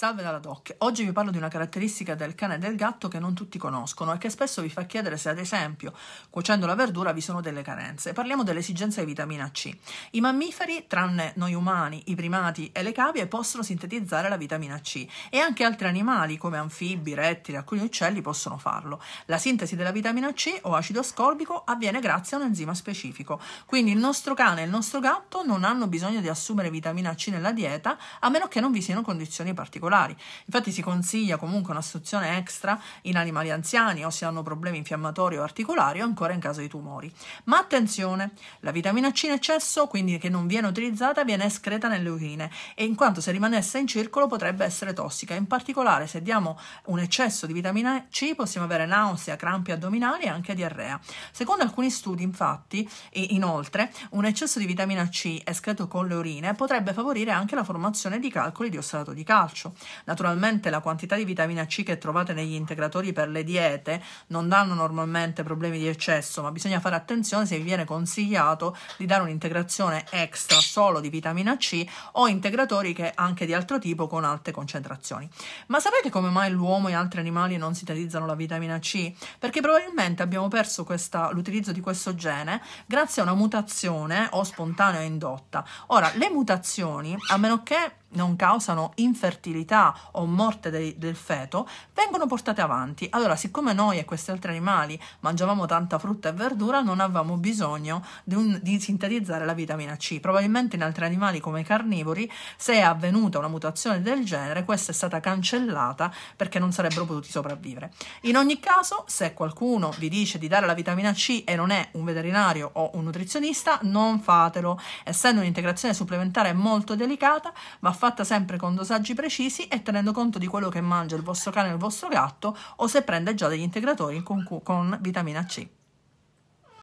Salve dalla doc. Oggi vi parlo di una caratteristica del cane e del gatto che non tutti conoscono e che spesso vi fa chiedere se, ad esempio, cuocendo la verdura vi sono delle carenze. Parliamo dell'esigenza di vitamina C. I mammiferi, tranne noi umani, i primati e le cavie, possono sintetizzare la vitamina C e anche altri animali come anfibi, rettili, alcuni uccelli possono farlo. La sintesi della vitamina C o acido ascorbico avviene grazie a un enzima specifico. Quindi il nostro cane e il nostro gatto non hanno bisogno di assumere vitamina C nella dieta a meno che non vi siano condizioni particolari particolari. Infatti si consiglia comunque una istruzione extra in animali anziani o se hanno problemi infiammatori o articolari o ancora in caso di tumori. Ma attenzione, la vitamina C in eccesso, quindi che non viene utilizzata, viene escreta nelle urine e in quanto se rimanesse in circolo potrebbe essere tossica. In particolare se diamo un eccesso di vitamina C possiamo avere nausea, crampi addominali e anche diarrea. Secondo alcuni studi infatti, inoltre, un eccesso di vitamina C escreto con le urine potrebbe favorire anche la formazione di calcoli di ossalato di calcio. Naturalmente la quantità di vitamina C che trovate negli integratori per le diete non danno normalmente problemi di eccesso, ma bisogna fare attenzione se vi viene consigliato di dare un'integrazione extra solo di vitamina C o integratori che anche di altro tipo con alte concentrazioni. Ma sapete come mai l'uomo e altri animali non sintetizzano la vitamina C? Perché probabilmente abbiamo perso l'utilizzo di questo gene grazie a una mutazione o spontanea o indotta. Ora, le mutazioni, a meno che non causano infertilità o morte de- del feto, vengono portate avanti. Allora, siccome noi e questi altri animali mangiavamo tanta frutta e verdura, non avevamo bisogno di, un, di sintetizzare la vitamina C. Probabilmente in altri animali come i carnivori, se è avvenuta una mutazione del genere, questa è stata cancellata perché non sarebbero potuti sopravvivere. In ogni caso, se qualcuno vi dice di dare la vitamina C e non è un veterinario o un nutrizionista, non fatelo. Essendo un'integrazione supplementare molto delicata, va fatta sempre con dosaggi precisi e tenendo conto di quello che mangia il vostro cane o il vostro gatto o se prende già degli integratori con, con vitamina C.